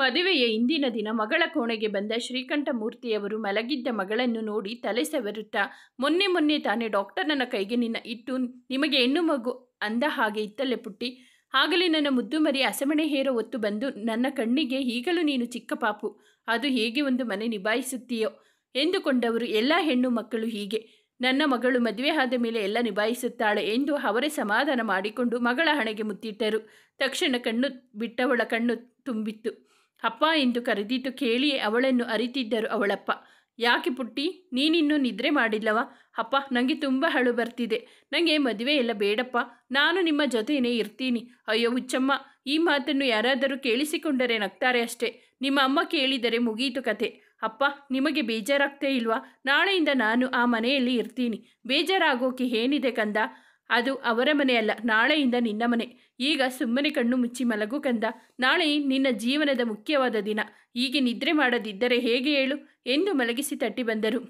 ಮದುವೆಯ ಇಂದಿನ ದಿನ ಮಗಳ ಕೋಣೆಗೆ ಬಂದ ಶ್ರೀಕಂಠಮೂರ್ತಿಯವರು ಮಲಗಿದ್ದ ಮಗಳನ್ನು ನೋಡಿ ತಲೆ ಮೊನ್ನೆ ಮೊನ್ನೆ ತಾನೇ ಡಾಕ್ಟರ್ ನನ್ನ ಕೈಗೆ ನಿನ್ನ ಇಟ್ಟು ನಿಮಗೆ ಹೆಣ್ಣು ಮಗು ಅಂದ ಹಾಗೆ ಇತ್ತಲ್ಲೇ ಪುಟ್ಟಿ ಆಗಲೇ ನನ್ನ ಮುದ್ದು ಮರಿ ಅಸಮಣೆ ಹೇರೋ ಒತ್ತು ಬಂದು ನನ್ನ ಕಣ್ಣಿಗೆ ಈಗಲೂ ನೀನು ಚಿಕ್ಕ ಪಾಪು ಅದು ಹೇಗೆ ಒಂದು ಮನೆ ನಿಭಾಯಿಸುತ್ತೀಯೋ ಎಂದುಕೊಂಡವರು ಎಲ್ಲ ಹೆಣ್ಣು ಮಕ್ಕಳು ಹೀಗೆ ನನ್ನ ಮಗಳು ಮದುವೆ ಆದ ಮೇಲೆ ಎಲ್ಲ ನಿಭಾಯಿಸುತ್ತಾಳೆ ಎಂದು ಅವರೇ ಸಮಾಧಾನ ಮಾಡಿಕೊಂಡು ಮಗಳ ಹಣೆಗೆ ಮುತ್ತಿಟ್ಟರು ತಕ್ಷಣ ಕಣ್ಣು ಬಿಟ್ಟವಳ ಕಣ್ಣು ತುಂಬಿತ್ತು ಅಪ್ಪ ಎಂದು ಕರೆದಿದ್ದು ಕೇಳಿ ಅವಳನ್ನು ಅರಿತಿದ್ದರು ಅವಳಪ್ಪ ಯಾಕೆ ಪುಟ್ಟಿ ನೀನಿನ್ನೂ ನಿದ್ರೆ ಮಾಡಿಲ್ಲವ ಅಪ್ಪ ನನಗೆ ತುಂಬ ಹಳು ಬರ್ತಿದೆ ನನಗೆ ಮದುವೆ ಎಲ್ಲ ಬೇಡಪ್ಪ ನಾನು ನಿಮ್ಮ ಜೊತೆಯೇ ಇರ್ತೀನಿ ಅಯ್ಯೋ ಹುಚ್ಚಮ್ಮ ಈ ಮಾತನ್ನು ಯಾರಾದರೂ ಕೇಳಿಸಿಕೊಂಡರೆ ನಗ್ತಾರೆ ಅಷ್ಟೇ ನಿಮ್ಮ ಅಮ್ಮ ಕೇಳಿದರೆ ಮುಗೀತು ಕತೆ ಅಪ್ಪ ನಿಮಗೆ ಬೇಜಾರಾಗ್ತೇ ಇಲ್ವಾ ನಾಳೆಯಿಂದ ನಾನು ಆ ಮನೆಯಲ್ಲಿ ಇರ್ತೀನಿ ಬೇಜಾರಾಗೋಕೆ ಏನಿದೆ ಕಂದ ಅದು ಅವರ ಮನೆಯಲ್ಲ ನಾಳೆಯಿಂದ ನಿನ್ನ ಮನೆ ಈಗ ಸುಮ್ಮನೆ ಕಣ್ಣು ಮುಚ್ಚಿ ಮಲಗು ಕಂದ ನಾಳೆ ನಿನ್ನ ಜೀವನದ ಮುಖ್ಯವಾದ ದಿನ ಹೀಗೆ ನಿದ್ರೆ ಮಾಡದಿದ್ದರೆ ಹೇಗೆ ಹೇಳು ಎಂದು ಮಲಗಿಸಿ ತಟ್ಟಿ ಬಂದರು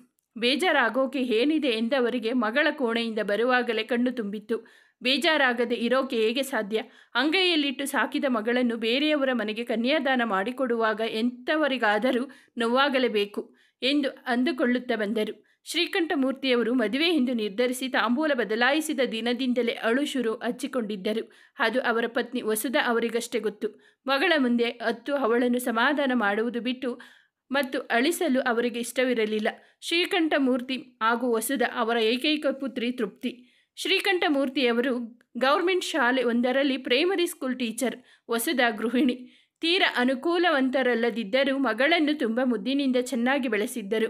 ಬೇಜಾರಾಗೋಕೆ ಏನಿದೆ ಎಂದವರಿಗೆ ಮಗಳ ಕೋಣೆಯಿಂದ ಬರುವಾಗಲೇ ಕಣ್ಣು ತುಂಬಿತ್ತು ಬೇಜಾರಾಗದೆ ಇರೋಕೆ ಹೇಗೆ ಸಾಧ್ಯ ಅಂಗೈಯಲ್ಲಿಟ್ಟು ಸಾಕಿದ ಮಗಳನ್ನು ಬೇರೆಯವರ ಮನೆಗೆ ಕನ್ಯಾದಾನ ಮಾಡಿಕೊಡುವಾಗ ಎಂಥವರಿಗಾದರೂ ನೋವಾಗಲೇಬೇಕು ಎಂದು ಅಂದುಕೊಳ್ಳುತ್ತಾ ಬಂದರು ಶ್ರೀಕಂಠಮೂರ್ತಿಯವರು ಮದುವೆ ಎಂದು ನಿರ್ಧರಿಸಿ ತಾಂಬೂಲ ಬದಲಾಯಿಸಿದ ದಿನದಿಂದಲೇ ಅಳು ಶುರು ಹಚ್ಚಿಕೊಂಡಿದ್ದರು ಅದು ಅವರ ಪತ್ನಿ ವಸುಧಾ ಅವರಿಗಷ್ಟೇ ಗೊತ್ತು ಮಗಳ ಮುಂದೆ ಅತ್ತು ಅವಳನ್ನು ಸಮಾಧಾನ ಮಾಡುವುದು ಬಿಟ್ಟು ಮತ್ತು ಅಳಿಸಲು ಅವರಿಗೆ ಇಷ್ಟವಿರಲಿಲ್ಲ ಶ್ರೀಕಂಠಮೂರ್ತಿ ಹಾಗೂ ವಸುಧಾ ಅವರ ಏಕೈಕ ಪುತ್ರಿ ತೃಪ್ತಿ ಶ್ರೀಕಂಠಮೂರ್ತಿಯವರು ಗೌರ್ಮೆಂಟ್ ಶಾಲೆ ಒಂದರಲ್ಲಿ ಪ್ರೈಮರಿ ಸ್ಕೂಲ್ ಟೀಚರ್ ವಸುಧಾ ಗೃಹಿಣಿ ತೀರ ಅನುಕೂಲವಂತರಲ್ಲದಿದ್ದರೂ ಮಗಳನ್ನು ತುಂಬ ಮುದ್ದಿನಿಂದ ಚೆನ್ನಾಗಿ ಬೆಳೆಸಿದ್ದರು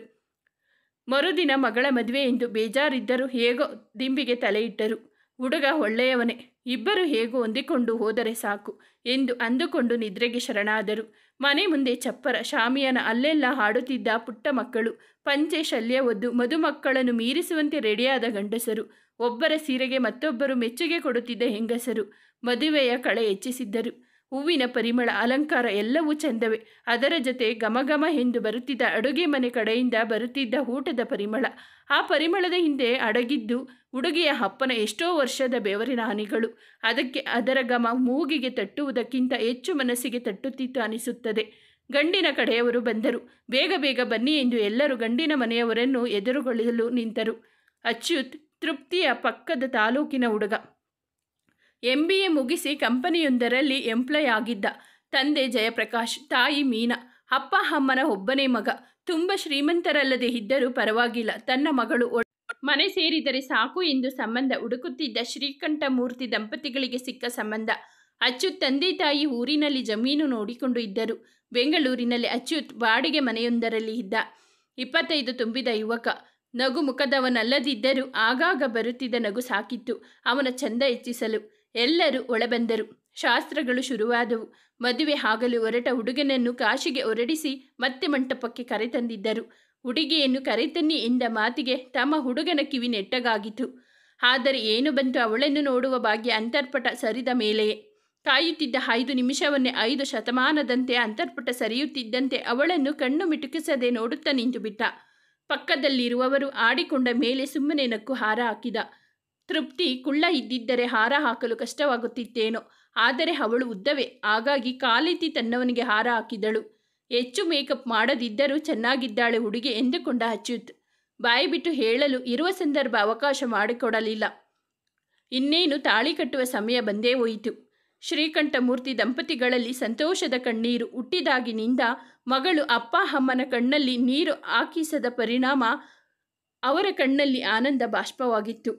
ಮರುದಿನ ಮಗಳ ಮದುವೆ ಎಂದು ಬೇಜಾರಿದ್ದರೂ ಹೇಗೋ ದಿಂಬಿಗೆ ತಲೆಯಿಟ್ಟರು ಹುಡುಗ ಒಳ್ಳೆಯವನೇ ಇಬ್ಬರು ಹೇಗೋ ಹೊಂದಿಕೊಂಡು ಹೋದರೆ ಸಾಕು ಎಂದು ಅಂದುಕೊಂಡು ನಿದ್ರೆಗೆ ಶರಣಾದರು ಮನೆ ಮುಂದೆ ಚಪ್ಪರ ಶಾಮಿಯನ ಅಲ್ಲೆಲ್ಲ ಹಾಡುತ್ತಿದ್ದ ಪುಟ್ಟ ಮಕ್ಕಳು ಪಂಚೆ ಶಲ್ಯ ಒದ್ದು ಮದುಮಕ್ಕಳನ್ನು ಮೀರಿಸುವಂತೆ ರೆಡಿಯಾದ ಗಂಡಸರು ಒಬ್ಬರ ಸೀರೆಗೆ ಮತ್ತೊಬ್ಬರು ಮೆಚ್ಚುಗೆ ಕೊಡುತ್ತಿದ್ದ ಹೆಂಗಸರು ಮದುವೆಯ ಕಳೆ ಹೆಚ್ಚಿಸಿದ್ದರು ಹೂವಿನ ಪರಿಮಳ ಅಲಂಕಾರ ಎಲ್ಲವೂ ಚೆಂದವೆ ಅದರ ಜೊತೆ ಗಮಗಮ ಎಂದು ಬರುತ್ತಿದ್ದ ಅಡುಗೆ ಮನೆ ಕಡೆಯಿಂದ ಬರುತ್ತಿದ್ದ ಊಟದ ಪರಿಮಳ ಆ ಪರಿಮಳದ ಹಿಂದೆ ಅಡಗಿದ್ದು ಹುಡುಗಿಯ ಹಪ್ಪನ ಎಷ್ಟೋ ವರ್ಷದ ಬೆವರಿನ ಹನಿಗಳು ಅದಕ್ಕೆ ಅದರ ಘಮ ಮೂಗಿಗೆ ತಟ್ಟುವುದಕ್ಕಿಂತ ಹೆಚ್ಚು ಮನಸ್ಸಿಗೆ ತಟ್ಟುತ್ತಿತ್ತು ಅನಿಸುತ್ತದೆ ಗಂಡಿನ ಕಡೆಯವರು ಬಂದರು ಬೇಗ ಬೇಗ ಬನ್ನಿ ಎಂದು ಎಲ್ಲರೂ ಗಂಡಿನ ಮನೆಯವರನ್ನು ಎದುರುಗೊಳ್ಳಲು ನಿಂತರು ಅಚ್ಯುತ್ ತೃಪ್ತಿಯ ಪಕ್ಕದ ತಾಲೂಕಿನ ಹುಡುಗ ಎಂ ಬಿ ಎ ಮುಗಿಸಿ ಕಂಪನಿಯೊಂದರಲ್ಲಿ ಎಂಪ್ಲಾಯ್ ಆಗಿದ್ದ ತಂದೆ ಜಯಪ್ರಕಾಶ್ ತಾಯಿ ಮೀನಾ ಅಪ್ಪ ಅಮ್ಮನ ಒಬ್ಬನೇ ಮಗ ತುಂಬ ಶ್ರೀಮಂತರಲ್ಲದೆ ಇದ್ದರೂ ಪರವಾಗಿಲ್ಲ ತನ್ನ ಮಗಳು ಮನೆ ಸೇರಿದರೆ ಸಾಕು ಎಂದು ಸಂಬಂಧ ಹುಡುಕುತ್ತಿದ್ದ ಶ್ರೀಕಂಠಮೂರ್ತಿ ದಂಪತಿಗಳಿಗೆ ಸಿಕ್ಕ ಸಂಬಂಧ ಅಚ್ಯುತ್ ತಂದೆ ತಾಯಿ ಊರಿನಲ್ಲಿ ಜಮೀನು ನೋಡಿಕೊಂಡು ಇದ್ದರು ಬೆಂಗಳೂರಿನಲ್ಲಿ ಅಚ್ಯುತ್ ಬಾಡಿಗೆ ಮನೆಯೊಂದರಲ್ಲಿ ಇದ್ದ ಇಪ್ಪತ್ತೈದು ತುಂಬಿದ ಯುವಕ ನಗು ಮುಖದವನಲ್ಲದಿದ್ದರೂ ಆಗಾಗ ಬರುತ್ತಿದ್ದ ನಗು ಸಾಕಿತ್ತು ಅವನ ಚಂದ ಹೆಚ್ಚಿಸಲು ಎಲ್ಲರೂ ಒಳಬಂದರು ಶಾಸ್ತ್ರಗಳು ಶುರುವಾದವು ಮದುವೆ ಆಗಲು ಹೊರಟ ಹುಡುಗನನ್ನು ಕಾಶಿಗೆ ಹೊರಡಿಸಿ ಮತ್ತೆ ಮಂಟಪಕ್ಕೆ ಕರೆತಂದಿದ್ದರು ಹುಡುಗಿಯನ್ನು ಕರೆತನ್ನಿ ಎಂದ ಮಾತಿಗೆ ತಮ್ಮ ಹುಡುಗನ ಕಿವಿ ನೆಟ್ಟಗಾಗಿತು ಆದರೆ ಏನು ಬಂತು ಅವಳನ್ನು ನೋಡುವ ಭಾಗ್ಯ ಅಂತರ್ಪಟ ಸರಿದ ಮೇಲೆಯೇ ಕಾಯುತ್ತಿದ್ದ ಐದು ನಿಮಿಷವನ್ನೇ ಐದು ಶತಮಾನದಂತೆ ಅಂತರ್ಪಟ ಸರಿಯುತ್ತಿದ್ದಂತೆ ಅವಳನ್ನು ಕಣ್ಣು ಮಿಟುಕಿಸದೆ ನೋಡುತ್ತಾ ನಿಂತುಬಿಟ್ಟ ಪಕ್ಕದಲ್ಲಿರುವವರು ಆಡಿಕೊಂಡ ಮೇಲೆ ಸುಮ್ಮನೆ ನಕ್ಕು ಹಾರ ಹಾಕಿದ ತೃಪ್ತಿ ಕುಳ್ಳ ಇದ್ದಿದ್ದರೆ ಹಾರ ಹಾಕಲು ಕಷ್ಟವಾಗುತ್ತಿತ್ತೇನೋ ಆದರೆ ಅವಳು ಉದ್ದವೇ ಹಾಗಾಗಿ ಕಾಲೆತ್ತಿ ತನ್ನವನಿಗೆ ಹಾರ ಹಾಕಿದಳು ಹೆಚ್ಚು ಮೇಕಪ್ ಮಾಡದಿದ್ದರೂ ಚೆನ್ನಾಗಿದ್ದಾಳೆ ಹುಡುಗಿ ಎಂದುಕೊಂಡ ಅಚ್ಯುತ್ ಬಾಯಿ ಬಿಟ್ಟು ಹೇಳಲು ಇರುವ ಸಂದರ್ಭ ಅವಕಾಶ ಮಾಡಿಕೊಡಲಿಲ್ಲ ಇನ್ನೇನು ತಾಳಿ ಕಟ್ಟುವ ಸಮಯ ಬಂದೇ ಹೋಯಿತು ಶ್ರೀಕಂಠಮೂರ್ತಿ ದಂಪತಿಗಳಲ್ಲಿ ಸಂತೋಷದ ಕಣ್ಣೀರು ಹುಟ್ಟಿದಾಗಿನಿಂದ ಮಗಳು ಅಪ್ಪ ಅಮ್ಮನ ಕಣ್ಣಲ್ಲಿ ನೀರು ಹಾಕಿಸದ ಪರಿಣಾಮ ಅವರ ಕಣ್ಣಲ್ಲಿ ಆನಂದ ಬಾಷ್ಪವಾಗಿತ್ತು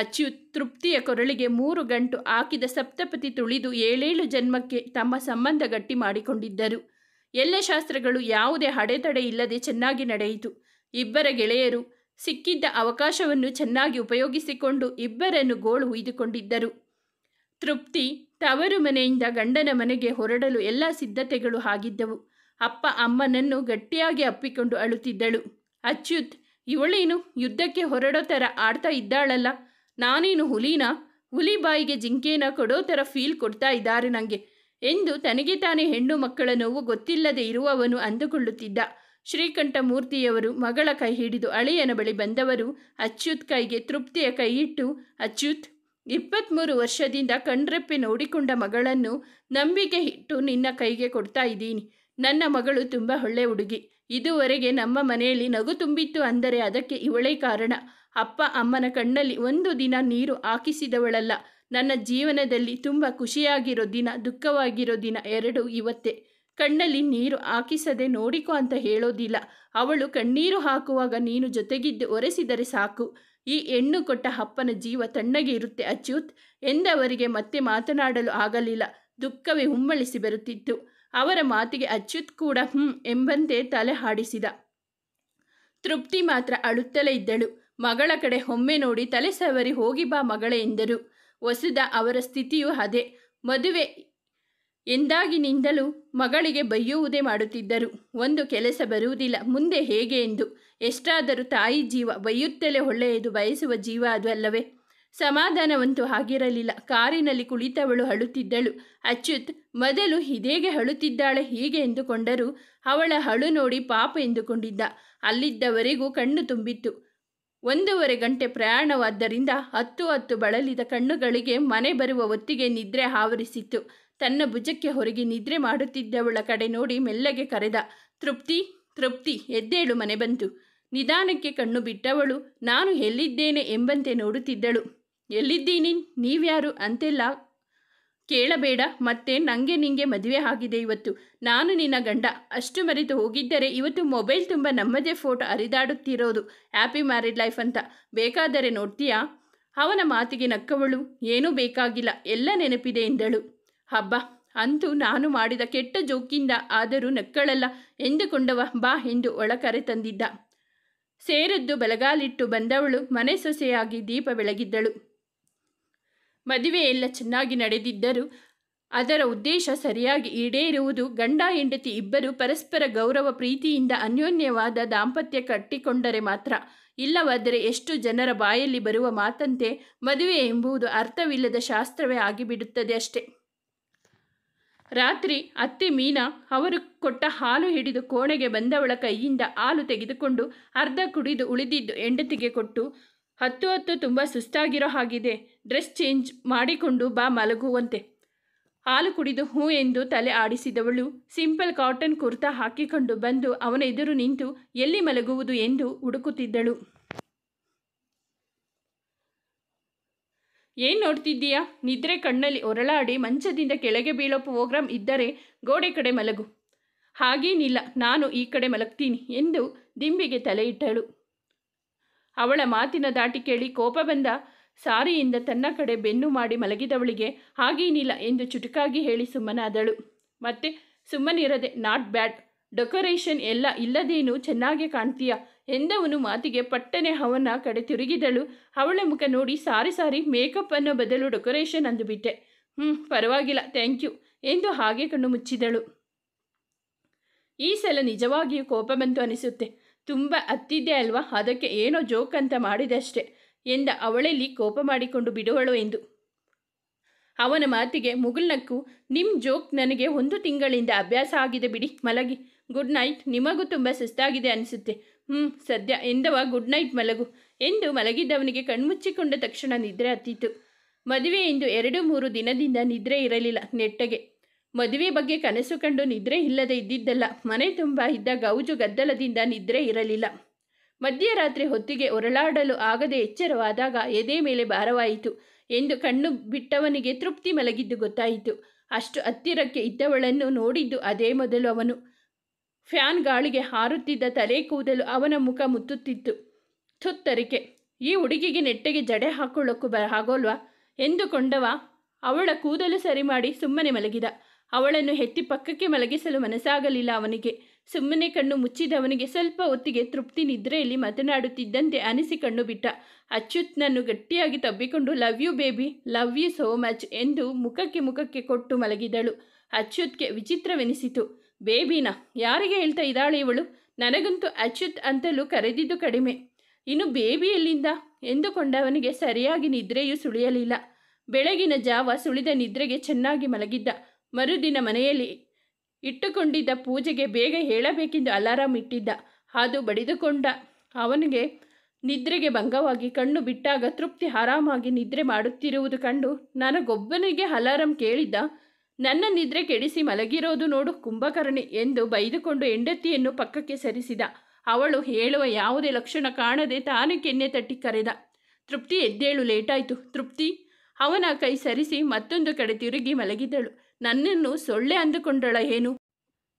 ಅಚ್ಚು ತೃಪ್ತಿಯ ಕೊರಳಿಗೆ ಮೂರು ಗಂಟು ಹಾಕಿದ ಸಪ್ತಪತಿ ತುಳಿದು ಏಳೇಳು ಜನ್ಮಕ್ಕೆ ತಮ್ಮ ಸಂಬಂಧ ಗಟ್ಟಿ ಮಾಡಿಕೊಂಡಿದ್ದರು ಎಲ್ಲ ಶಾಸ್ತ್ರಗಳು ಯಾವುದೇ ಹಡೆತಡೆ ಇಲ್ಲದೆ ಚೆನ್ನಾಗಿ ನಡೆಯಿತು ಇಬ್ಬರ ಗೆಳೆಯರು ಸಿಕ್ಕಿದ್ದ ಅವಕಾಶವನ್ನು ಚೆನ್ನಾಗಿ ಉಪಯೋಗಿಸಿಕೊಂಡು ಇಬ್ಬರನ್ನು ಗೋಳು ಹುಯ್ದುಕೊಂಡಿದ್ದರು ತೃಪ್ತಿ ತವರು ಮನೆಯಿಂದ ಗಂಡನ ಮನೆಗೆ ಹೊರಡಲು ಎಲ್ಲ ಸಿದ್ಧತೆಗಳು ಆಗಿದ್ದವು ಅಪ್ಪ ಅಮ್ಮನನ್ನು ಗಟ್ಟಿಯಾಗಿ ಅಪ್ಪಿಕೊಂಡು ಅಳುತ್ತಿದ್ದಳು ಅಚ್ಯುತ್ ಇವಳೇನು ಯುದ್ಧಕ್ಕೆ ಹೊರಡೋ ಥರ ಆಡ್ತಾ ಇದ್ದಾಳಲ್ಲ ನಾನೇನು ಹುಲಿನ ಹುಲಿ ಬಾಯಿಗೆ ಜಿಂಕೆನ ಕೊಡೋ ಥರ ಫೀಲ್ ಕೊಡ್ತಾ ಇದ್ದಾರೆ ನನಗೆ ಎಂದು ತನಗೆ ತಾನೇ ಹೆಣ್ಣು ಮಕ್ಕಳ ನೋವು ಗೊತ್ತಿಲ್ಲದೆ ಇರುವವನು ಅಂದುಕೊಳ್ಳುತ್ತಿದ್ದ ಶ್ರೀಕಂಠ ಮೂರ್ತಿಯವರು ಮಗಳ ಕೈ ಹಿಡಿದು ಅಳೆಯನ ಬಳಿ ಬಂದವರು ಅಚ್ಯುತ್ ಕೈಗೆ ತೃಪ್ತಿಯ ಕೈಯಿಟ್ಟು ಅಚ್ಯುತ್ ಇಪ್ಪತ್ತ್ಮೂರು ವರ್ಷದಿಂದ ಕಣ್ರೆಪ್ಪೆ ನೋಡಿಕೊಂಡ ಮಗಳನ್ನು ನಂಬಿಕೆ ಇಟ್ಟು ನಿನ್ನ ಕೈಗೆ ಕೊಡ್ತಾ ಇದ್ದೀನಿ ನನ್ನ ಮಗಳು ತುಂಬ ಒಳ್ಳೆ ಹುಡುಗಿ ಇದುವರೆಗೆ ನಮ್ಮ ಮನೆಯಲ್ಲಿ ನಗು ತುಂಬಿತ್ತು ಅಂದರೆ ಅದಕ್ಕೆ ಇವಳೇ ಕಾರಣ ಅಪ್ಪ ಅಮ್ಮನ ಕಣ್ಣಲ್ಲಿ ಒಂದು ದಿನ ನೀರು ಹಾಕಿಸಿದವಳಲ್ಲ ನನ್ನ ಜೀವನದಲ್ಲಿ ತುಂಬ ಖುಷಿಯಾಗಿರೋ ದಿನ ದುಃಖವಾಗಿರೋ ದಿನ ಎರಡು ಇವತ್ತೇ ಕಣ್ಣಲ್ಲಿ ನೀರು ಹಾಕಿಸದೆ ನೋಡಿಕೋ ಅಂತ ಹೇಳೋದಿಲ್ಲ ಅವಳು ಕಣ್ಣೀರು ಹಾಕುವಾಗ ನೀನು ಜೊತೆಗಿದ್ದು ಒರೆಸಿದರೆ ಸಾಕು ಈ ಹೆಣ್ಣು ಕೊಟ್ಟ ಅಪ್ಪನ ಜೀವ ತಣ್ಣಗೆ ಇರುತ್ತೆ ಅಚ್ಯುತ್ ಎಂದವರಿಗೆ ಮತ್ತೆ ಮಾತನಾಡಲು ಆಗಲಿಲ್ಲ ದುಃಖವೇ ಹುಮ್ಮಳಿಸಿ ಬರುತ್ತಿತ್ತು ಅವರ ಮಾತಿಗೆ ಅಚ್ಯುತ್ ಕೂಡ ಹ್ಞೂ ಎಂಬಂತೆ ತಲೆ ಹಾಡಿಸಿದ ತೃಪ್ತಿ ಮಾತ್ರ ಅಳುತ್ತಲೇ ಇದ್ದಳು ಮಗಳ ಕಡೆ ಹೊಮ್ಮೆ ನೋಡಿ ತಲೆ ಸವರಿ ಹೋಗಿ ಬಾ ಮಗಳೇ ಎಂದರು ಹೊಸದ ಅವರ ಸ್ಥಿತಿಯು ಅದೇ ಮದುವೆ ಎಂದಾಗಿನಿಂದಲೂ ಮಗಳಿಗೆ ಬೈಯುವುದೇ ಮಾಡುತ್ತಿದ್ದರು ಒಂದು ಕೆಲಸ ಬರುವುದಿಲ್ಲ ಮುಂದೆ ಹೇಗೆ ಎಂದು ಎಷ್ಟಾದರೂ ತಾಯಿ ಜೀವ ಬೈಯುತ್ತಲೇ ಒಳ್ಳೆಯದು ಬಯಸುವ ಜೀವ ಅದು ಅಲ್ಲವೇ ಸಮಾಧಾನವಂತೂ ಆಗಿರಲಿಲ್ಲ ಕಾರಿನಲ್ಲಿ ಕುಳಿತವಳು ಅಳುತ್ತಿದ್ದಳು ಅಚ್ಯುತ್ ಮೊದಲು ಇದೇಗೆ ಅಳುತ್ತಿದ್ದಾಳೆ ಹೀಗೆ ಎಂದುಕೊಂಡರೂ ಅವಳ ಹಳು ನೋಡಿ ಪಾಪ ಎಂದುಕೊಂಡಿದ್ದ ಅಲ್ಲಿದ್ದವರೆಗೂ ಕಣ್ಣು ತುಂಬಿತ್ತು ಒಂದೂವರೆ ಗಂಟೆ ಪ್ರಯಾಣವಾದ್ದರಿಂದ ಹತ್ತು ಹತ್ತು ಬಳಲಿದ ಕಣ್ಣುಗಳಿಗೆ ಮನೆ ಬರುವ ಹೊತ್ತಿಗೆ ನಿದ್ರೆ ಆವರಿಸಿತ್ತು ತನ್ನ ಭುಜಕ್ಕೆ ಹೊರಗೆ ನಿದ್ರೆ ಮಾಡುತ್ತಿದ್ದವಳ ಕಡೆ ನೋಡಿ ಮೆಲ್ಲಗೆ ಕರೆದ ತೃಪ್ತಿ ತೃಪ್ತಿ ಎದ್ದೇಳು ಮನೆ ಬಂತು ನಿಧಾನಕ್ಕೆ ಕಣ್ಣು ಬಿಟ್ಟವಳು ನಾನು ಎಲ್ಲಿದ್ದೇನೆ ಎಂಬಂತೆ ನೋಡುತ್ತಿದ್ದಳು ಎಲ್ಲಿದ್ದೀನಿ ನೀವ್ಯಾರು ಅಂತೆಲ್ಲ ಕೇಳಬೇಡ ಮತ್ತೆ ನನಗೆ ನಿಂಗೆ ಮದುವೆ ಆಗಿದೆ ಇವತ್ತು ನಾನು ನಿನ್ನ ಗಂಡ ಅಷ್ಟು ಮರೆತು ಹೋಗಿದ್ದರೆ ಇವತ್ತು ಮೊಬೈಲ್ ತುಂಬ ನಮ್ಮದೇ ಫೋಟೋ ಹರಿದಾಡುತ್ತಿರೋದು ಹ್ಯಾಪಿ ಮ್ಯಾರಿಡ್ ಲೈಫ್ ಅಂತ ಬೇಕಾದರೆ ನೋಡ್ತೀಯಾ ಅವನ ಮಾತಿಗೆ ನಕ್ಕವಳು ಏನೂ ಬೇಕಾಗಿಲ್ಲ ಎಲ್ಲ ನೆನಪಿದೆ ಎಂದಳು ಹಬ್ಬ ಅಂತೂ ನಾನು ಮಾಡಿದ ಕೆಟ್ಟ ಜೋಕಿಂದ ಆದರೂ ನಕ್ಕಳಲ್ಲ ಎಂದುಕೊಂಡವ ಬಾ ಎಂದು ಒಳ ಕರೆ ತಂದಿದ್ದ ಸೇರದ್ದು ಬಲಗಾಲಿಟ್ಟು ಬಂದವಳು ಮನೆ ಸೊಸೆಯಾಗಿ ದೀಪ ಬೆಳಗಿದ್ದಳು ಮದುವೆಯೆಲ್ಲ ಚೆನ್ನಾಗಿ ನಡೆದಿದ್ದರೂ ಅದರ ಉದ್ದೇಶ ಸರಿಯಾಗಿ ಈಡೇರುವುದು ಗಂಡ ಹೆಂಡತಿ ಇಬ್ಬರು ಪರಸ್ಪರ ಗೌರವ ಪ್ರೀತಿಯಿಂದ ಅನ್ಯೋನ್ಯವಾದ ದಾಂಪತ್ಯ ಕಟ್ಟಿಕೊಂಡರೆ ಮಾತ್ರ ಇಲ್ಲವಾದರೆ ಎಷ್ಟು ಜನರ ಬಾಯಲ್ಲಿ ಬರುವ ಮಾತಂತೆ ಮದುವೆ ಎಂಬುದು ಅರ್ಥವಿಲ್ಲದ ಶಾಸ್ತ್ರವೇ ಆಗಿಬಿಡುತ್ತದೆ ಅಷ್ಟೆ ರಾತ್ರಿ ಅತ್ತೆ ಮೀನಾ ಅವರು ಕೊಟ್ಟ ಹಾಲು ಹಿಡಿದು ಕೋಣೆಗೆ ಬಂದವಳ ಕೈಯಿಂದ ಹಾಲು ತೆಗೆದುಕೊಂಡು ಅರ್ಧ ಕುಡಿದು ಉಳಿದಿದ್ದು ಹೆಂಡತಿಗೆ ಕೊಟ್ಟು ಹತ್ತು ಹತ್ತು ತುಂಬ ಸುಸ್ತಾಗಿರೋ ಹಾಗಿದೆ ಡ್ರೆಸ್ ಚೇಂಜ್ ಮಾಡಿಕೊಂಡು ಬಾ ಮಲಗುವಂತೆ ಹಾಲು ಕುಡಿದು ಹೂ ಎಂದು ತಲೆ ಆಡಿಸಿದವಳು ಸಿಂಪಲ್ ಕಾಟನ್ ಕುರ್ತಾ ಹಾಕಿಕೊಂಡು ಬಂದು ಅವನ ಎದುರು ನಿಂತು ಎಲ್ಲಿ ಮಲಗುವುದು ಎಂದು ಹುಡುಕುತ್ತಿದ್ದಳು ಏನು ನೋಡ್ತಿದ್ದೀಯಾ ನಿದ್ರೆ ಕಣ್ಣಲ್ಲಿ ಒರಳಾಡಿ ಮಂಚದಿಂದ ಕೆಳಗೆ ಬೀಳೋ ಪ್ರೋಗ್ರಾಮ್ ಇದ್ದರೆ ಗೋಡೆ ಕಡೆ ಮಲಗು ಹಾಗೇನಿಲ್ಲ ನಾನು ಈ ಕಡೆ ಮಲಗ್ತೀನಿ ಎಂದು ದಿಂಬಿಗೆ ತಲೆ ಇಟ್ಟಳು ಅವಳ ಮಾತಿನ ದಾಟಿ ಕೇಳಿ ಕೋಪ ಬಂದ ಸಾರಿಯಿಂದ ತನ್ನ ಕಡೆ ಬೆನ್ನು ಮಾಡಿ ಮಲಗಿದವಳಿಗೆ ಹಾಗೇನಿಲ್ಲ ಎಂದು ಚುಟುಕಾಗಿ ಹೇಳಿ ಸುಮ್ಮನಾದಳು ಮತ್ತೆ ಸುಮ್ಮನಿರದೆ ನಾಟ್ ಬ್ಯಾಡ್ ಡೆಕೋರೇಷನ್ ಎಲ್ಲ ಇಲ್ಲದೇನು ಚೆನ್ನಾಗಿ ಕಾಣ್ತೀಯ ಎಂದವನು ಮಾತಿಗೆ ಪಟ್ಟನೆ ಅವನ ಕಡೆ ತಿರುಗಿದಳು ಅವಳ ಮುಖ ನೋಡಿ ಸಾರಿ ಸಾರಿ ಮೇಕಪ್ ಅನ್ನೋ ಬದಲು ಡೆಕೋರೇಷನ್ ಅಂದುಬಿಟ್ಟೆ ಹ್ಞೂ ಪರವಾಗಿಲ್ಲ ಥ್ಯಾಂಕ್ ಯು ಎಂದು ಹಾಗೆ ಕಣ್ಣು ಮುಚ್ಚಿದಳು ಈ ಸಲ ನಿಜವಾಗಿಯೂ ಕೋಪ ಬಂತು ಅನಿಸುತ್ತೆ ತುಂಬ ಅತ್ತಿದ್ದೆ ಅಲ್ವಾ ಅದಕ್ಕೆ ಏನೋ ಜೋಕ್ ಅಂತ ಮಾಡಿದಷ್ಟೆ ಎಂದ ಅವಳಲ್ಲಿ ಕೋಪ ಮಾಡಿಕೊಂಡು ಬಿಡುವಳು ಎಂದು ಅವನ ಮಾತಿಗೆ ಮುಗುಲ್ನಕ್ಕು ನಿಮ್ಮ ಜೋಕ್ ನನಗೆ ಒಂದು ತಿಂಗಳಿಂದ ಅಭ್ಯಾಸ ಆಗಿದೆ ಬಿಡಿ ಮಲಗಿ ಗುಡ್ ನೈಟ್ ನಿಮಗೂ ತುಂಬ ಸುಸ್ತಾಗಿದೆ ಅನಿಸುತ್ತೆ ಹ್ಞೂ ಸದ್ಯ ಎಂದವ ಗುಡ್ ನೈಟ್ ಮಲಗು ಎಂದು ಮಲಗಿದ್ದವನಿಗೆ ಕಣ್ಮುಚ್ಚಿಕೊಂಡ ತಕ್ಷಣ ನಿದ್ರೆ ಹತ್ತಿತ್ತು ಮದುವೆ ಎಂದು ಎರಡು ಮೂರು ದಿನದಿಂದ ನಿದ್ರೆ ಇರಲಿಲ್ಲ ನೆಟ್ಟಗೆ ಮದುವೆ ಬಗ್ಗೆ ಕನಸು ಕಂಡು ನಿದ್ರೆ ಇಲ್ಲದೆ ಇದ್ದಿದ್ದಲ್ಲ ಮನೆ ತುಂಬ ಇದ್ದ ಗೌಜು ಗದ್ದಲದಿಂದ ನಿದ್ರೆ ಇರಲಿಲ್ಲ ಮಧ್ಯರಾತ್ರಿ ಹೊತ್ತಿಗೆ ಒರಳಾಡಲು ಆಗದೆ ಎಚ್ಚರವಾದಾಗ ಎದೆ ಮೇಲೆ ಭಾರವಾಯಿತು ಎಂದು ಕಣ್ಣು ಬಿಟ್ಟವನಿಗೆ ತೃಪ್ತಿ ಮಲಗಿದ್ದು ಗೊತ್ತಾಯಿತು ಅಷ್ಟು ಹತ್ತಿರಕ್ಕೆ ಇದ್ದವಳನ್ನು ನೋಡಿದ್ದು ಅದೇ ಮೊದಲು ಅವನು ಫ್ಯಾನ್ ಗಾಳಿಗೆ ಹಾರುತ್ತಿದ್ದ ತಲೆ ಕೂದಲು ಅವನ ಮುಖ ಮುತ್ತುತ್ತಿತ್ತು ಸುತ್ತರಿಕೆ ಈ ಹುಡುಗಿಗೆ ನೆಟ್ಟಗೆ ಜಡೆ ಹಾಕೊಳ್ಳೋಕ್ಕೂ ಬ ಆಗೋಲ್ವಾ ಎಂದುಕೊಂಡವ ಅವಳ ಕೂದಲು ಸರಿ ಮಾಡಿ ಸುಮ್ಮನೆ ಮಲಗಿದ ಅವಳನ್ನು ಹೆತ್ತಿ ಪಕ್ಕಕ್ಕೆ ಮಲಗಿಸಲು ಮನಸ್ಸಾಗಲಿಲ್ಲ ಅವನಿಗೆ ಸುಮ್ಮನೆ ಕಣ್ಣು ಮುಚ್ಚಿದವನಿಗೆ ಸ್ವಲ್ಪ ಹೊತ್ತಿಗೆ ತೃಪ್ತಿ ನಿದ್ರೆಯಲ್ಲಿ ಮಾತನಾಡುತ್ತಿದ್ದಂತೆ ಅನಿಸಿ ಕಣ್ಣು ಬಿಟ್ಟ ಅಚ್ಯುತ್ನನ್ನು ಗಟ್ಟಿಯಾಗಿ ತಬ್ಬಿಕೊಂಡು love you baby love you so much ಎಂದು ಮುಖಕ್ಕೆ ಮುಖಕ್ಕೆ ಕೊಟ್ಟು ಮಲಗಿದಳು ಅಚ್ಯುತ್ಗೆ ವಿಚಿತ್ರವೆನಿಸಿತು ಬೇಬಿನ ಯಾರಿಗೆ ಹೇಳ್ತಾ ಇದ್ದಾಳೆ ಇವಳು ನನಗಂತೂ ಅಚ್ಯುತ್ ಅಂತಲೂ ಕರೆದಿದ್ದು ಕಡಿಮೆ ಇನ್ನು ಬೇಬಿ ಎಲ್ಲಿಂದ ಎಂದುಕೊಂಡವನಿಗೆ ಸರಿಯಾಗಿ ನಿದ್ರೆಯೂ ಸುಳಿಯಲಿಲ್ಲ ಬೆಳಗಿನ ಜಾವ ಸುಳಿದ ನಿದ್ರೆಗೆ ಚೆನ್ನಾಗಿ ಮಲಗಿದ್ದ ಮರುದಿನ ಮನೆಯಲ್ಲಿ ಇಟ್ಟುಕೊಂಡಿದ್ದ ಪೂಜೆಗೆ ಬೇಗ ಹೇಳಬೇಕೆಂದು ಅಲಾರಾಮ್ ಇಟ್ಟಿದ್ದ ಅದು ಬಡಿದುಕೊಂಡ ಅವನಿಗೆ ನಿದ್ರೆಗೆ ಭಂಗವಾಗಿ ಕಣ್ಣು ಬಿಟ್ಟಾಗ ತೃಪ್ತಿ ಆರಾಮಾಗಿ ನಿದ್ರೆ ಮಾಡುತ್ತಿರುವುದು ಕಂಡು ನನಗೊಬ್ಬನಿಗೆ ಅಲಾರಂ ಕೇಳಿದ್ದ ನನ್ನ ನಿದ್ರೆ ಕೆಡಿಸಿ ಮಲಗಿರೋದು ನೋಡು ಕುಂಭಕರ್ಣಿ ಎಂದು ಬೈದುಕೊಂಡು ಹೆಂಡತಿಯನ್ನು ಪಕ್ಕಕ್ಕೆ ಸರಿಸಿದ ಅವಳು ಹೇಳುವ ಯಾವುದೇ ಲಕ್ಷಣ ಕಾಣದೆ ತಾನೇ ಕೆನ್ನೆ ತಟ್ಟಿ ಕರೆದ ತೃಪ್ತಿ ಎದ್ದೇಳು ಲೇಟಾಯಿತು ತೃಪ್ತಿ ಅವನ ಕೈ ಸರಿಸಿ ಮತ್ತೊಂದು ಕಡೆ ತಿರುಗಿ ಮಲಗಿದಳು ನನ್ನನ್ನು ಸೊಳ್ಳೆ ಅಂದುಕೊಂಡಳ ಏನು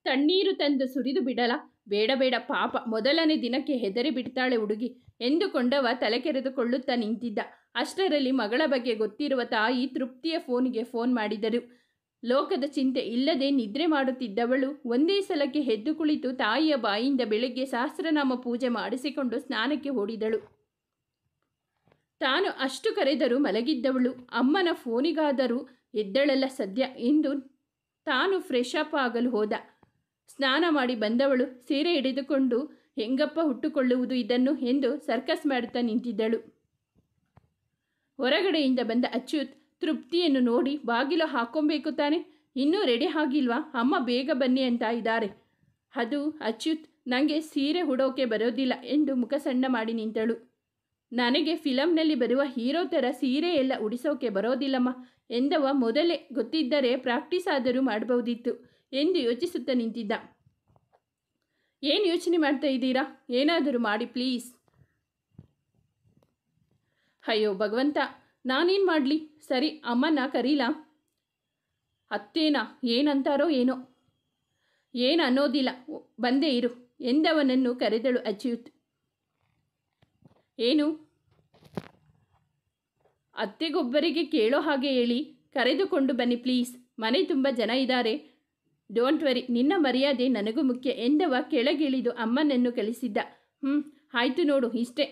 ತಣ್ಣೀರು ತಂದು ಸುರಿದು ಬಿಡಲ ಬೇಡ ಬೇಡ ಪಾಪ ಮೊದಲನೇ ದಿನಕ್ಕೆ ಹೆದರಿ ಬಿಡ್ತಾಳೆ ಹುಡುಗಿ ಎಂದುಕೊಂಡವ ತಲೆ ಕೆರೆದುಕೊಳ್ಳುತ್ತಾ ನಿಂತಿದ್ದ ಅಷ್ಟರಲ್ಲಿ ಮಗಳ ಬಗ್ಗೆ ಗೊತ್ತಿರುವ ತಾಯಿ ತೃಪ್ತಿಯ ಫೋನಿಗೆ ಫೋನ್ ಮಾಡಿದರು ಲೋಕದ ಚಿಂತೆ ಇಲ್ಲದೆ ನಿದ್ರೆ ಮಾಡುತ್ತಿದ್ದವಳು ಒಂದೇ ಸಲಕ್ಕೆ ಹೆದ್ದು ಕುಳಿತು ತಾಯಿಯ ಬಾಯಿಂದ ಬೆಳಗ್ಗೆ ಸಹಸ್ರನಾಮ ಪೂಜೆ ಮಾಡಿಸಿಕೊಂಡು ಸ್ನಾನಕ್ಕೆ ಓಡಿದಳು ತಾನು ಅಷ್ಟು ಕರೆದರೂ ಮಲಗಿದ್ದವಳು ಅಮ್ಮನ ಫೋನಿಗಾದರೂ ಎದ್ದಳಲ್ಲ ಸದ್ಯ ಎಂದು ತಾನು ಫ್ರೆಶ್ ಅಪ್ ಆಗಲು ಹೋದ ಸ್ನಾನ ಮಾಡಿ ಬಂದವಳು ಸೀರೆ ಹಿಡಿದುಕೊಂಡು ಹೆಂಗಪ್ಪ ಹುಟ್ಟುಕೊಳ್ಳುವುದು ಇದನ್ನು ಎಂದು ಸರ್ಕಸ್ ಮಾಡುತ್ತಾ ನಿಂತಿದ್ದಳು ಹೊರಗಡೆಯಿಂದ ಬಂದ ಅಚ್ಯುತ್ ತೃಪ್ತಿಯನ್ನು ನೋಡಿ ಬಾಗಿಲು ಹಾಕೊಂಬೇಕು ತಾನೆ ಇನ್ನೂ ರೆಡಿ ಆಗಿಲ್ವಾ ಅಮ್ಮ ಬೇಗ ಬನ್ನಿ ಅಂತ ಇದ್ದಾರೆ ಅದು ಅಚ್ಯುತ್ ನನಗೆ ಸೀರೆ ಹುಡೋಕೆ ಬರೋದಿಲ್ಲ ಎಂದು ಮುಖ ಸಣ್ಣ ಮಾಡಿ ನಿಂತಳು ನನಗೆ ಫಿಲಂನಲ್ಲಿ ಬರುವ ಹೀರೋ ಥರ ಸೀರೆ ಎಲ್ಲ ಉಡಿಸೋಕೆ ಬರೋದಿಲ್ಲಮ್ಮ ಎಂದವ ಮೊದಲೇ ಗೊತ್ತಿದ್ದರೆ ಪ್ರಾಕ್ಟೀಸ್ ಆದರೂ ಮಾಡಬಹುದಿತ್ತು ಎಂದು ಯೋಚಿಸುತ್ತಾ ನಿಂತಿದ್ದ ಏನು ಯೋಚನೆ ಮಾಡ್ತಾ ಇದ್ದೀರಾ ಏನಾದರೂ ಮಾಡಿ ಪ್ಲೀಸ್ ಅಯ್ಯೋ ಭಗವಂತ ನಾನೇನು ಮಾಡಲಿ ಸರಿ ಅಮ್ಮನ ಕರೀಲ ಅತ್ತೇನಾ ಏನಂತಾರೋ ಏನೋ ಏನು ಅನ್ನೋದಿಲ್ಲ ಬಂದೇ ಇರು ಎಂದವನನ್ನು ಕರೆದಳು ಅಚ್ಯುತ್ ಏನು ಅತ್ತೆಗೊಬ್ಬರಿಗೆ ಕೇಳೋ ಹಾಗೆ ಹೇಳಿ ಕರೆದುಕೊಂಡು ಬನ್ನಿ ಪ್ಲೀಸ್ ಮನೆ ತುಂಬ ಜನ ಇದ್ದಾರೆ ಡೋಂಟ್ ವರಿ ನಿನ್ನ ಮರ್ಯಾದೆ ನನಗೂ ಮುಖ್ಯ ಎಂದವ ಕೆಳಗಿಳಿದು ಅಮ್ಮನನ್ನು ಕಲಿಸಿದ್ದ ಹ್ಞೂ ಆಯಿತು ನೋಡು ಇಷ್ಟೇ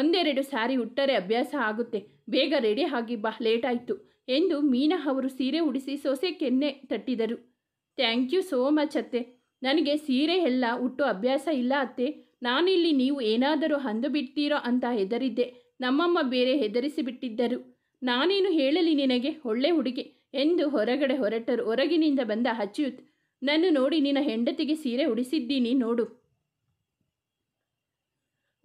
ಒಂದೆರಡು ಸಾರಿ ಹುಟ್ಟರೆ ಅಭ್ಯಾಸ ಆಗುತ್ತೆ ಬೇಗ ರೆಡಿ ಆಗಿ ಬಾ ಲೇಟ್ ಆಯಿತು ಎಂದು ಮೀನಾ ಅವರು ಸೀರೆ ಉಡಿಸಿ ಸೊಸೆ ಕೆನ್ನೆ ತಟ್ಟಿದರು ಥ್ಯಾಂಕ್ ಯು ಸೋ ಮಚ್ ಅತ್ತೆ ನನಗೆ ಸೀರೆ ಎಲ್ಲ ಉಟ್ಟು ಅಭ್ಯಾಸ ಇಲ್ಲ ಅತ್ತೆ ನಾನಿಲ್ಲಿ ನೀವು ಏನಾದರೂ ಅಂದು ಬಿಡ್ತೀರೋ ಅಂತ ಹೆದರಿದ್ದೆ ನಮ್ಮಮ್ಮ ಬೇರೆ ಹೆದರಿಸಿಬಿಟ್ಟಿದ್ದರು ನಾನೇನು ಹೇಳಲಿ ನಿನಗೆ ಒಳ್ಳೆ ಹುಡುಗಿ ಎಂದು ಹೊರಗಡೆ ಹೊರಟರು ಹೊರಗಿನಿಂದ ಬಂದ ಅಚ್ಯುತ್ ನನ್ನ ನೋಡಿ ನಿನ್ನ ಹೆಂಡತಿಗೆ ಸೀರೆ ಉಡಿಸಿದ್ದೀನಿ ನೋಡು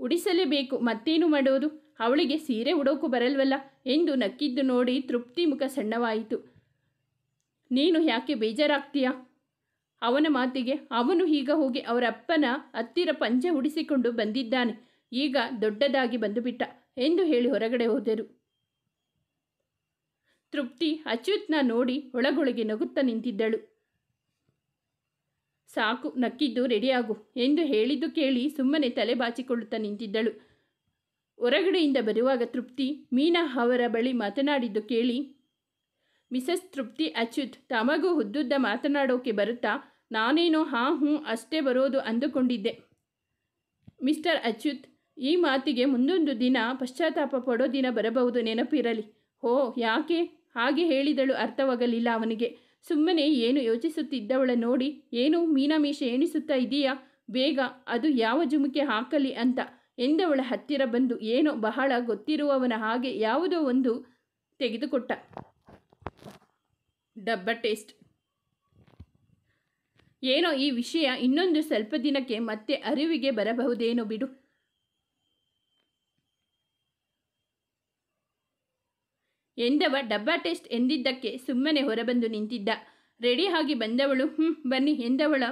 ಉಡಿಸಲೇಬೇಕು ಮತ್ತೇನು ಮಾಡೋದು ಅವಳಿಗೆ ಸೀರೆ ಉಡೋಕು ಬರಲ್ವಲ್ಲ ಎಂದು ನಕ್ಕಿದ್ದು ನೋಡಿ ತೃಪ್ತಿ ಮುಖ ಸಣ್ಣವಾಯಿತು ನೀನು ಯಾಕೆ ಬೇಜಾರಾಗ್ತೀಯಾ ಅವನ ಮಾತಿಗೆ ಅವನು ಈಗ ಹೋಗಿ ಅವರ ಅಪ್ಪನ ಹತ್ತಿರ ಪಂಜೆ ಉಡಿಸಿಕೊಂಡು ಬಂದಿದ್ದಾನೆ ಈಗ ದೊಡ್ಡದಾಗಿ ಬಂದುಬಿಟ್ಟ ಎಂದು ಹೇಳಿ ಹೊರಗಡೆ ಹೋದರು ತೃಪ್ತಿ ಅಚ್ಯುತ್ನ ನೋಡಿ ಒಳಗೊಳಗೆ ನಗುತ್ತ ನಿಂತಿದ್ದಳು ಸಾಕು ನಕ್ಕಿದ್ದು ರೆಡಿಯಾಗು ಎಂದು ಹೇಳಿದ್ದು ಕೇಳಿ ಸುಮ್ಮನೆ ತಲೆ ಬಾಚಿಕೊಳ್ಳುತ್ತಾ ನಿಂತಿದ್ದಳು ಹೊರಗಡೆಯಿಂದ ಬರುವಾಗ ತೃಪ್ತಿ ಮೀನಾ ಅವರ ಬಳಿ ಮಾತನಾಡಿದ್ದು ಕೇಳಿ ಮಿಸಸ್ ತೃಪ್ತಿ ಅಚ್ಯುತ್ ತಮಗೂ ಹುದ್ದುದ್ದ ಮಾತನಾಡೋಕೆ ಬರುತ್ತಾ ನಾನೇನೋ ಹಾಂ ಹ್ಞೂ ಅಷ್ಟೇ ಬರೋದು ಅಂದುಕೊಂಡಿದ್ದೆ ಮಿಸ್ಟರ್ ಅಚ್ಯುತ್ ಈ ಮಾತಿಗೆ ಮುಂದೊಂದು ದಿನ ಪಶ್ಚಾತ್ತಾಪ ಪಡೋ ದಿನ ಬರಬಹುದು ನೆನಪಿರಲಿ ಹೋ ಯಾಕೆ ಹಾಗೆ ಹೇಳಿದಳು ಅರ್ಥವಾಗಲಿಲ್ಲ ಅವನಿಗೆ ಸುಮ್ಮನೆ ಏನು ಯೋಚಿಸುತ್ತಿದ್ದವಳ ನೋಡಿ ಏನು ಮೀನಾಮೀಷೆ ಎಣಿಸುತ್ತಾ ಇದೆಯಾ ಬೇಗ ಅದು ಯಾವ ಜುಮುಕೆ ಹಾಕಲಿ ಅಂತ ಎಂದವಳ ಹತ್ತಿರ ಬಂದು ಏನೋ ಬಹಳ ಗೊತ್ತಿರುವವನ ಹಾಗೆ ಯಾವುದೋ ಒಂದು ತೆಗೆದುಕೊಟ್ಟ ಡಬ್ಬ ಟೇಸ್ಟ್ ಏನೋ ಈ ವಿಷಯ ಇನ್ನೊಂದು ಸ್ವಲ್ಪ ದಿನಕ್ಕೆ ಮತ್ತೆ ಅರಿವಿಗೆ ಬರಬಹುದೇನೋ ಬಿಡು ಎಂದವ ಡಬ್ಬ ಟೆಸ್ಟ್ ಎಂದಿದ್ದಕ್ಕೆ ಸುಮ್ಮನೆ ಹೊರಬಂದು ನಿಂತಿದ್ದ ರೆಡಿ ಆಗಿ ಬಂದವಳು ಹ್ಞೂ ಬನ್ನಿ ಎಂದವಳ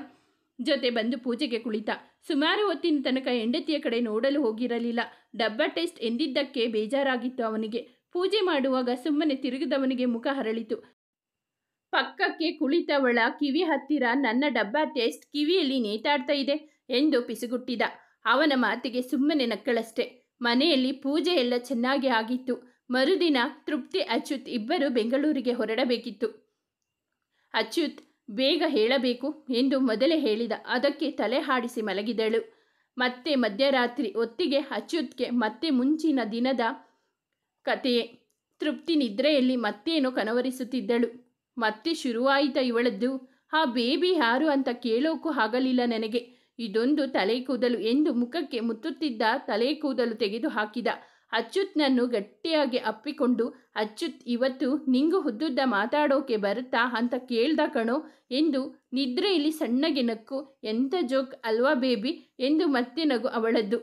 ಜೊತೆ ಬಂದು ಪೂಜೆಗೆ ಕುಳಿತ ಸುಮಾರು ಹೊತ್ತಿನ ತನಕ ಹೆಂಡತಿಯ ಕಡೆ ನೋಡಲು ಹೋಗಿರಲಿಲ್ಲ ಡಬ್ಬ ಟೆಸ್ಟ್ ಎಂದಿದ್ದಕ್ಕೆ ಬೇಜಾರಾಗಿತ್ತು ಅವನಿಗೆ ಪೂಜೆ ಮಾಡುವಾಗ ಸುಮ್ಮನೆ ತಿರುಗಿದವನಿಗೆ ಮುಖ ಹರಳಿತು ಪಕ್ಕಕ್ಕೆ ಕುಳಿತವಳ ಕಿವಿ ಹತ್ತಿರ ನನ್ನ ಡಬ್ಬ ಟೇಸ್ಟ್ ಕಿವಿಯಲ್ಲಿ ನೇತಾಡ್ತಾ ಇದೆ ಎಂದು ಪಿಸುಗುಟ್ಟಿದ ಅವನ ಮಾತಿಗೆ ಸುಮ್ಮನೆ ನಕ್ಕಳಷ್ಟೆ ಮನೆಯಲ್ಲಿ ಪೂಜೆ ಎಲ್ಲ ಚೆನ್ನಾಗಿ ಆಗಿತ್ತು ಮರುದಿನ ತೃಪ್ತಿ ಅಚ್ಯುತ್ ಇಬ್ಬರು ಬೆಂಗಳೂರಿಗೆ ಹೊರಡಬೇಕಿತ್ತು ಅಚ್ಯುತ್ ಬೇಗ ಹೇಳಬೇಕು ಎಂದು ಮೊದಲೇ ಹೇಳಿದ ಅದಕ್ಕೆ ತಲೆ ಹಾಡಿಸಿ ಮಲಗಿದಳು ಮತ್ತೆ ಮಧ್ಯರಾತ್ರಿ ಒತ್ತಿಗೆ ಅಚ್ಯುತ್ಗೆ ಮತ್ತೆ ಮುಂಚಿನ ದಿನದ ಕಥೆಯೇ ತೃಪ್ತಿ ನಿದ್ರೆಯಲ್ಲಿ ಮತ್ತೇನು ಕನವರಿಸುತ್ತಿದ್ದಳು ಮತ್ತೆ ಶುರುವಾಯಿತ ಇವಳದ್ದು ಆ ಬೇಬಿ ಯಾರು ಅಂತ ಕೇಳೋಕ್ಕೂ ಆಗಲಿಲ್ಲ ನನಗೆ ಇದೊಂದು ತಲೆ ಕೂದಲು ಎಂದು ಮುಖಕ್ಕೆ ಮುತ್ತುತ್ತಿದ್ದ ತಲೆ ಕೂದಲು ತೆಗೆದು ಹಾಕಿದ ಅಚ್ಚುತ್ನನ್ನು ಗಟ್ಟಿಯಾಗಿ ಅಪ್ಪಿಕೊಂಡು ಅಚ್ಯುತ್ ಇವತ್ತು ನಿಂಗು ಹುದ್ದುದ್ದ ಮಾತಾಡೋಕೆ ಬರುತ್ತಾ ಅಂತ ಕೇಳ್ದ ಕಣೋ ಎಂದು ನಿದ್ರೆಯಲ್ಲಿ ಸಣ್ಣಗೆ ನಕ್ಕು ಎಂಥ ಜೋಕ್ ಅಲ್ವಾ ಬೇಬಿ ಎಂದು ಮತ್ತೆ ನಗು ಅವಳದ್ದು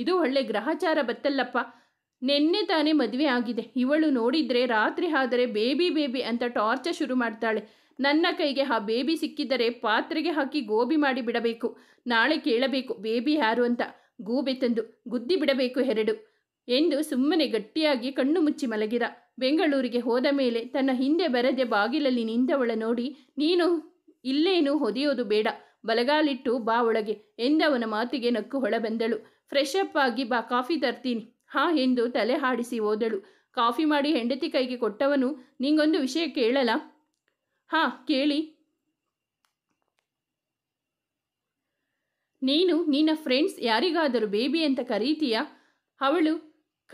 ಇದು ಒಳ್ಳೆ ಗ್ರಹಚಾರ ಬತ್ತಲ್ಲಪ್ಪ ನಿನ್ನೆ ತಾನೇ ಮದುವೆ ಆಗಿದೆ ಇವಳು ನೋಡಿದರೆ ರಾತ್ರಿ ಆದರೆ ಬೇಬಿ ಬೇಬಿ ಅಂತ ಟಾರ್ಚರ್ ಶುರು ಮಾಡ್ತಾಳೆ ನನ್ನ ಕೈಗೆ ಆ ಬೇಬಿ ಸಿಕ್ಕಿದ್ದರೆ ಪಾತ್ರೆಗೆ ಹಾಕಿ ಗೋಬಿ ಮಾಡಿ ಬಿಡಬೇಕು ನಾಳೆ ಕೇಳಬೇಕು ಬೇಬಿ ಯಾರು ಅಂತ ಗೂಬೆ ತಂದು ಗುದ್ದಿ ಬಿಡಬೇಕು ಎರಡು ಎಂದು ಸುಮ್ಮನೆ ಗಟ್ಟಿಯಾಗಿ ಕಣ್ಣು ಮುಚ್ಚಿ ಮಲಗಿದ ಬೆಂಗಳೂರಿಗೆ ಹೋದ ಮೇಲೆ ತನ್ನ ಹಿಂದೆ ಬರದೆ ಬಾಗಿಲಲ್ಲಿ ನಿಂತವಳ ನೋಡಿ ನೀನು ಇಲ್ಲೇನು ಹೊದೆಯೋದು ಬೇಡ ಬಲಗಾಲಿಟ್ಟು ಬಾ ಒಳಗೆ ಎಂದವನ ಮಾತಿಗೆ ನಕ್ಕು ಹೊಳ ಬಂದಳು ಫ್ರೆಶ್ ಅಪ್ ಆಗಿ ಬಾ ಕಾಫಿ ತರ್ತೀನಿ ಹಾ ಎಂದು ತಲೆ ಹಾಡಿಸಿ ಓದಳು ಕಾಫಿ ಮಾಡಿ ಹೆಂಡತಿ ಕೈಗೆ ಕೊಟ್ಟವನು ನಿಂಗೊಂದು ವಿಷಯ ಕೇಳಲ್ಲ ಹಾ ಕೇಳಿ ನೀನು ನಿನ್ನ ಫ್ರೆಂಡ್ಸ್ ಯಾರಿಗಾದರೂ ಬೇಬಿ ಅಂತ ಕರೀತೀಯ ಅವಳು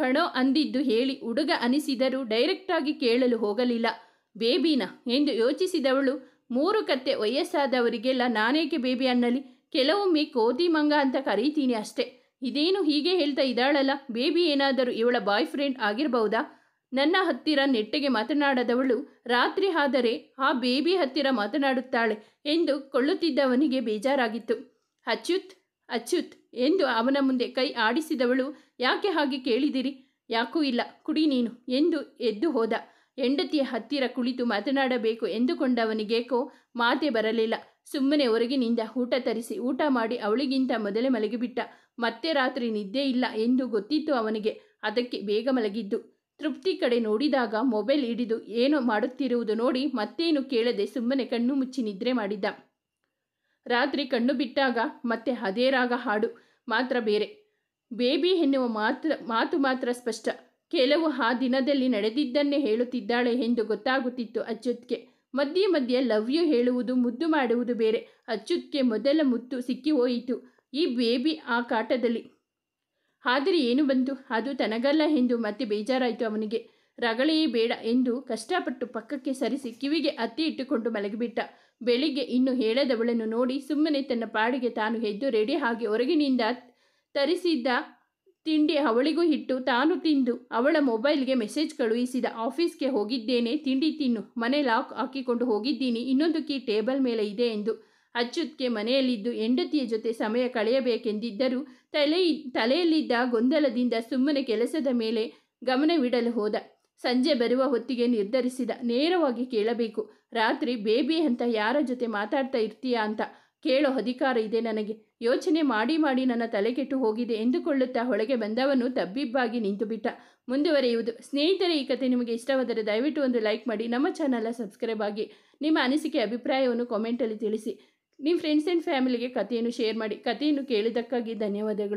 ಕಣೋ ಅಂದಿದ್ದು ಹೇಳಿ ಹುಡುಗ ಅನಿಸಿದರೂ ಡೈರೆಕ್ಟಾಗಿ ಕೇಳಲು ಹೋಗಲಿಲ್ಲ ಬೇಬಿನ ಎಂದು ಯೋಚಿಸಿದವಳು ಮೂರು ಕತ್ತೆ ವಯಸ್ಸಾದವರಿಗೆಲ್ಲ ನಾನೇಕೆ ಬೇಬಿ ಅನ್ನಲಿ ಕೆಲವೊಮ್ಮೆ ಕೋತಿ ಮಂಗ ಅಂತ ಕರೀತೀನಿ ಅಷ್ಟೆ ಇದೇನು ಹೀಗೆ ಹೇಳ್ತಾ ಇದ್ದಾಳಲ್ಲ ಬೇಬಿ ಏನಾದರೂ ಇವಳ ಬಾಯ್ ಫ್ರೆಂಡ್ ಆಗಿರಬಹುದಾ ನನ್ನ ಹತ್ತಿರ ನೆಟ್ಟಗೆ ಮಾತನಾಡದವಳು ರಾತ್ರಿ ಆದರೆ ಆ ಬೇಬಿ ಹತ್ತಿರ ಮಾತನಾಡುತ್ತಾಳೆ ಎಂದು ಕೊಳ್ಳುತ್ತಿದ್ದವನಿಗೆ ಬೇಜಾರಾಗಿತ್ತು ಅಚ್ಯುತ್ ಅಚ್ಯುತ್ ಎಂದು ಅವನ ಮುಂದೆ ಕೈ ಆಡಿಸಿದವಳು ಯಾಕೆ ಹಾಗೆ ಕೇಳಿದಿರಿ ಯಾಕೂ ಇಲ್ಲ ಕುಡಿ ನೀನು ಎಂದು ಎದ್ದು ಹೋದ ಹೆಂಡತಿಯ ಹತ್ತಿರ ಕುಳಿತು ಮಾತನಾಡಬೇಕು ಎಂದುಕೊಂಡವನಿಗೇಕೋ ಮಾತೆ ಬರಲಿಲ್ಲ ಸುಮ್ಮನೆ ಹೊರಗಿನಿಂದ ಊಟ ತರಿಸಿ ಊಟ ಮಾಡಿ ಅವಳಿಗಿಂತ ಮೊದಲೇ ಮಲಗಿಬಿಟ್ಟ ಮತ್ತೆ ರಾತ್ರಿ ನಿದ್ದೆ ಇಲ್ಲ ಎಂದು ಗೊತ್ತಿತ್ತು ಅವನಿಗೆ ಅದಕ್ಕೆ ಬೇಗ ಮಲಗಿದ್ದು ತೃಪ್ತಿ ಕಡೆ ನೋಡಿದಾಗ ಮೊಬೈಲ್ ಹಿಡಿದು ಏನು ಮಾಡುತ್ತಿರುವುದು ನೋಡಿ ಮತ್ತೇನು ಕೇಳದೆ ಸುಮ್ಮನೆ ಕಣ್ಣು ಮುಚ್ಚಿ ನಿದ್ರೆ ಮಾಡಿದ್ದ ರಾತ್ರಿ ಕಣ್ಣು ಬಿಟ್ಟಾಗ ಮತ್ತೆ ಅದೇ ರಾಗ ಹಾಡು ಮಾತ್ರ ಬೇರೆ ಬೇಬಿ ಎನ್ನುವ ಮಾತ್ರ ಮಾತು ಮಾತ್ರ ಸ್ಪಷ್ಟ ಕೆಲವು ಆ ದಿನದಲ್ಲಿ ನಡೆದಿದ್ದನ್ನೇ ಹೇಳುತ್ತಿದ್ದಾಳೆ ಎಂದು ಗೊತ್ತಾಗುತ್ತಿತ್ತು ಅಚ್ಯುತ್ಗೆ ಮಧ್ಯೆ ಮಧ್ಯೆ ಲವ್ ಯು ಹೇಳುವುದು ಮುದ್ದು ಮಾಡುವುದು ಬೇರೆ ಅಚ್ಯುತ್ಗೆ ಮೊದಲ ಮುತ್ತು ಸಿಕ್ಕಿ ಹೋಯಿತು ಈ ಬೇಬಿ ಆ ಕಾಟದಲ್ಲಿ ಆದರೆ ಏನು ಬಂತು ಅದು ತನಗಲ್ಲ ಎಂದು ಮತ್ತೆ ಬೇಜಾರಾಯಿತು ಅವನಿಗೆ ರಗಳೆಯೇ ಬೇಡ ಎಂದು ಕಷ್ಟಪಟ್ಟು ಪಕ್ಕಕ್ಕೆ ಸರಿಸಿ ಕಿವಿಗೆ ಅತ್ತಿ ಇಟ್ಟುಕೊಂಡು ಮಲಗಿಬಿಟ್ಟ ಬೆಳಿಗ್ಗೆ ಇನ್ನು ಹೇಳದವಳನ್ನು ನೋಡಿ ಸುಮ್ಮನೆ ತನ್ನ ಪಾಡಿಗೆ ತಾನು ಎದ್ದು ರೆಡಿ ಹಾಗೆ ಹೊರಗಿನಿಂದ ತರಿಸಿದ್ದ ತಿಂಡಿ ಅವಳಿಗೂ ಇಟ್ಟು ತಾನು ತಿಂದು ಅವಳ ಮೊಬೈಲ್ಗೆ ಮೆಸೇಜ್ ಕಳುಹಿಸಿದ ಆಫೀಸ್ಗೆ ಹೋಗಿದ್ದೇನೆ ತಿಂಡಿ ತಿನ್ನು ಮನೆ ಲಾಕ್ ಹಾಕಿಕೊಂಡು ಹೋಗಿದ್ದೀನಿ ಇನ್ನೊಂದು ಕೀ ಟೇಬಲ್ ಮೇಲೆ ಇದೆ ಎಂದು ಅಚ್ಯುತ್ಗೆ ಮನೆಯಲ್ಲಿದ್ದು ಹೆಂಡತಿಯ ಜೊತೆ ಸಮಯ ಕಳೆಯಬೇಕೆಂದಿದ್ದರೂ ತಲೆ ತಲೆಯಲ್ಲಿದ್ದ ಗೊಂದಲದಿಂದ ಸುಮ್ಮನೆ ಕೆಲಸದ ಮೇಲೆ ಗಮನವಿಡಲು ಹೋದ ಸಂಜೆ ಬರುವ ಹೊತ್ತಿಗೆ ನಿರ್ಧರಿಸಿದ ನೇರವಾಗಿ ಕೇಳಬೇಕು ರಾತ್ರಿ ಬೇಬಿ ಅಂತ ಯಾರ ಜೊತೆ ಮಾತಾಡ್ತಾ ಇರ್ತೀಯಾ ಅಂತ ಕೇಳೋ ಅಧಿಕಾರ ಇದೆ ನನಗೆ ಯೋಚನೆ ಮಾಡಿ ಮಾಡಿ ನನ್ನ ತಲೆಗೆಟ್ಟು ಹೋಗಿದೆ ಎಂದುಕೊಳ್ಳುತ್ತಾ ಹೊಳಗೆ ಬಂದವನು ತಬ್ಬಿಬ್ಬಾಗಿ ನಿಂತುಬಿಟ್ಟ ಮುಂದುವರೆಯುವುದು ಸ್ನೇಹಿತರೆ ಈ ಕತೆ ನಿಮಗೆ ಇಷ್ಟವಾದರೆ ದಯವಿಟ್ಟು ಒಂದು ಲೈಕ್ ಮಾಡಿ ನಮ್ಮ ಚಾನಲ್ನ ಸಬ್ಸ್ಕ್ರೈಬ್ ಆಗಿ ನಿಮ್ಮ ಅನಿಸಿಕೆ ಅಭಿಪ್ರಾಯವನ್ನು ಕಾಮೆಂಟಲ್ಲಿ ತಿಳಿಸಿ ನಿಮ್ಮ ಫ್ರೆಂಡ್ಸ್ ಆ್ಯಂಡ್ ಫ್ಯಾಮಿಲಿಗೆ ಕಥೆಯನ್ನು ಶೇರ್ ಮಾಡಿ ಕಥೆಯನ್ನು ಕೇಳಿದ್ದಕ್ಕಾಗಿ ಧನ್ಯವಾದಗಳು